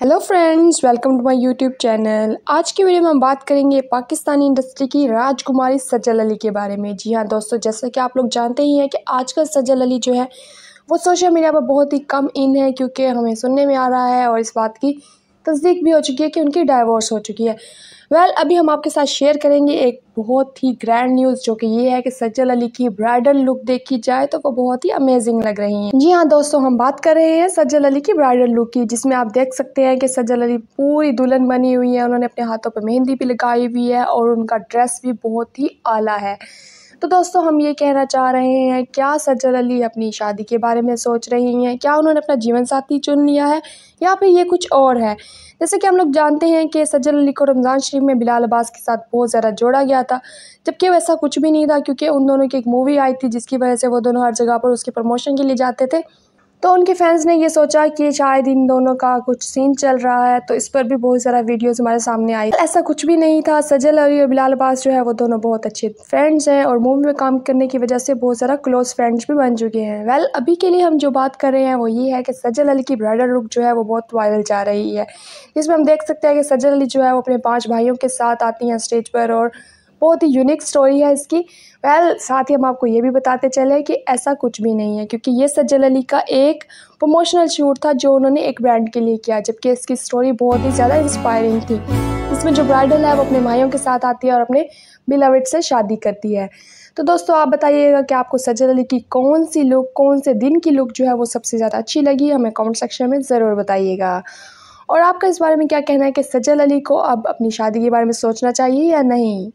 hello friends welcome to my YouTube channel आज की video में हम बात करेंगे पाकिस्तानी इंडस्ट्री की राजकुमारी सज्जल अली के बारे में जी हाँ दोस्तों जैसा कि आप लोग जानते ही हैं कि आजकल सज्जल अली जो है वो सोशल मीडिया पर बहुत ही कम इन है क्योंकि हमें सुनने में आ रहा है और इस बात की तस्दीक भी हो चुकी है कि उनकी डाइवोर्स हो चुकी है वेल well, अभी हम आपके साथ शेयर करेंगे एक बहुत ही ग्रैंड न्यूज़ जो कि ये है कि सज्जल अली की ब्राइडल लुक देखी जाए तो वो बहुत ही अमेजिंग लग रही हैं जी हाँ दोस्तों हम बात कर रहे हैं सज्जल अली की ब्राइडल लुक की जिसमें आप देख सकते हैं कि सज्जल अली पूरी दुल्हन बनी हुई है उन्होंने अपने हाथों पर मेहंदी भी लगाई हुई है और उनका ड्रेस भी बहुत ही आला है तो दोस्तों हम ये कहना चाह रहे हैं क्या सज्जल अली अपनी शादी के बारे में सोच रही हैं क्या उन्होंने अपना जीवन साथी चुन लिया है या फिर ये कुछ और है जैसे कि हम लोग जानते हैं कि सज्जल अली को रमज़ान शरीफ में बिलाल अब्बास के साथ बहुत ज़्यादा जोड़ा गया था जबकि वैसा कुछ भी नहीं था क्योंकि उन दोनों की एक मूवी आई थी जिसकी वजह से वो दोनों हर जगह पर उसके प्रमोशन के लिए जाते थे तो उनके फैंस ने ये सोचा कि शायद इन दोनों का कुछ सीन चल रहा है तो इस पर भी बहुत सारा वीडियोस हमारे सामने आई ऐसा कुछ भी नहीं था सजल अली और बिलाल अब्बास जो है वो दोनों बहुत अच्छे फ्रेंड्स हैं और मूवी में काम करने की वजह से बहुत सारा क्लोज फ्रेंड्स भी बन चुके हैं वेल अभी के लिए हम जो बात कर रहे हैं वो ये है कि सजल अली की ब्राइडल लुक जो है वो बहुत वायरल जा रही है जिसमें हम देख सकते हैं कि सजल अली जो है वो अपने पाँच भाइयों के साथ आती हैं स्टेज पर और बहुत ही यूनिक स्टोरी है इसकी वेल well, साथ ही हम आपको ये भी बताते चले कि ऐसा कुछ भी नहीं है क्योंकि ये सज्जल अली का एक प्रमोशनल शूट था जो उन्होंने एक ब्रांड के लिए किया जबकि इसकी स्टोरी बहुत ही ज़्यादा इंस्पायरिंग थी इसमें जो ब्राइडल है वो अपने भाइयों के साथ आती है और अपने बिलावट से शादी करती है तो दोस्तों आप बताइएगा कि आपको सज्जल अली की कौन सी लुक कौन से दिन की लुक जो है वो सबसे ज़्यादा अच्छी लगी हमें कमेंट सेक्शन में ज़रूर बताइएगा और आपका इस बारे में क्या कहना है कि सज्जल अली को अब अपनी शादी के बारे में सोचना चाहिए या नहीं